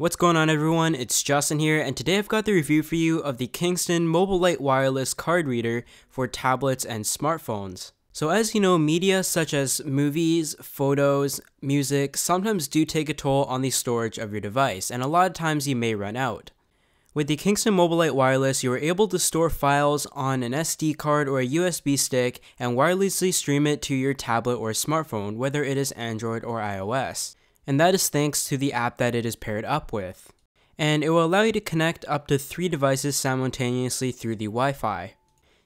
What's going on everyone, it's Justin here, and today I've got the review for you of the Kingston Mobile Lite Wireless Card Reader for tablets and smartphones. So as you know, media such as movies, photos, music sometimes do take a toll on the storage of your device, and a lot of times you may run out. With the Kingston Mobile Lite Wireless, you are able to store files on an SD card or a USB stick and wirelessly stream it to your tablet or smartphone, whether it is Android or iOS and that is thanks to the app that it is paired up with. And it will allow you to connect up to three devices simultaneously through the Wi-Fi.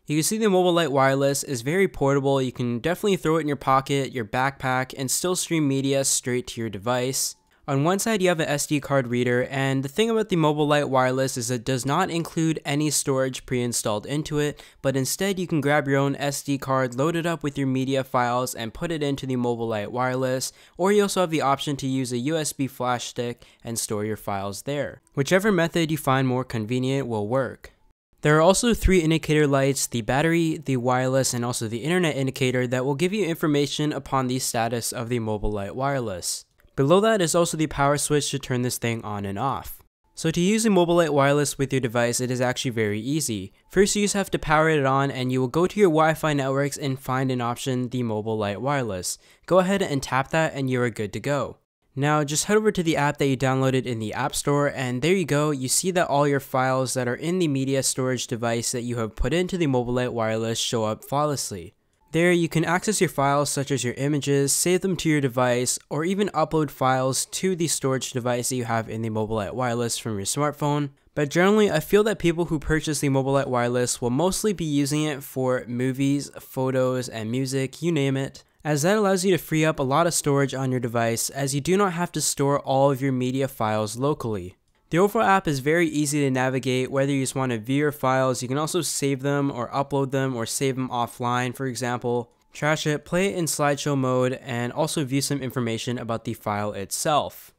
You can see the Mobile Lite Wireless is very portable, you can definitely throw it in your pocket, your backpack, and still stream media straight to your device. On one side you have an SD card reader and the thing about the Mobile Lite Wireless is it does not include any storage pre-installed into it, but instead you can grab your own SD card, load it up with your media files and put it into the Mobile Lite Wireless, or you also have the option to use a USB flash stick and store your files there. Whichever method you find more convenient will work. There are also three indicator lights, the battery, the wireless, and also the internet indicator that will give you information upon the status of the mobile light wireless. Below that is also the power switch to turn this thing on and off. So to use a Immobilite wireless with your device, it is actually very easy. First you just have to power it on and you will go to your Wi-Fi networks and find an option, the Mobilite wireless. Go ahead and tap that and you are good to go. Now just head over to the app that you downloaded in the app store and there you go, you see that all your files that are in the media storage device that you have put into the Mobilite wireless show up flawlessly. There you can access your files such as your images, save them to your device, or even upload files to the storage device that you have in the Mobilite Wireless from your smartphone. But generally, I feel that people who purchase the Mobilite Wireless will mostly be using it for movies, photos, and music, you name it as that allows you to free up a lot of storage on your device as you do not have to store all of your media files locally. The overall app is very easy to navigate whether you just want to view your files, you can also save them or upload them or save them offline for example, trash it, play it in slideshow mode, and also view some information about the file itself.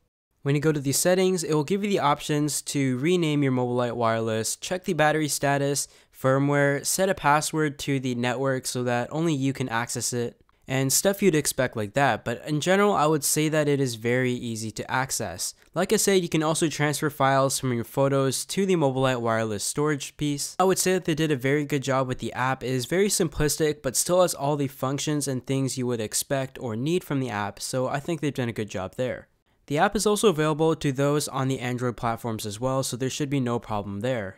When you go to the settings, it will give you the options to rename your Mobilite wireless, check the battery status, firmware, set a password to the network so that only you can access it, and stuff you'd expect like that, but in general I would say that it is very easy to access. Like I said, you can also transfer files from your photos to the Mobilite wireless storage piece. I would say that they did a very good job with the app. It is very simplistic, but still has all the functions and things you would expect or need from the app, so I think they've done a good job there. The app is also available to those on the Android platforms as well, so there should be no problem there.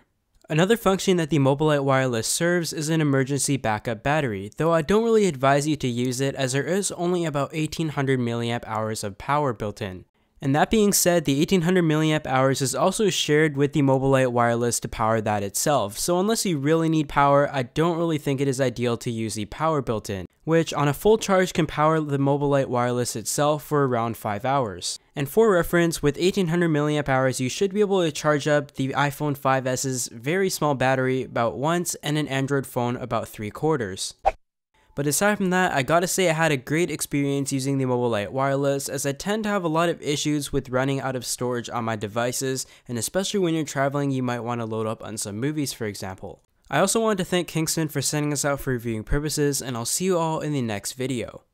Another function that the Mobilite Wireless serves is an emergency backup battery, though I don't really advise you to use it as there is only about 1800 mAh of power built in. And that being said, the 1800 mAh is also shared with the Mobilite Wireless to power that itself, so unless you really need power, I don't really think it is ideal to use the power built in which on a full charge can power the Mobilite wireless itself for around 5 hours. And for reference, with 1800 mAh you should be able to charge up the iPhone 5s's very small battery about once and an Android phone about 3 quarters. But aside from that, I gotta say I had a great experience using the Mobilite wireless as I tend to have a lot of issues with running out of storage on my devices and especially when you're traveling you might want to load up on some movies for example. I also wanted to thank Kingston for sending us out for reviewing purposes, and I'll see you all in the next video.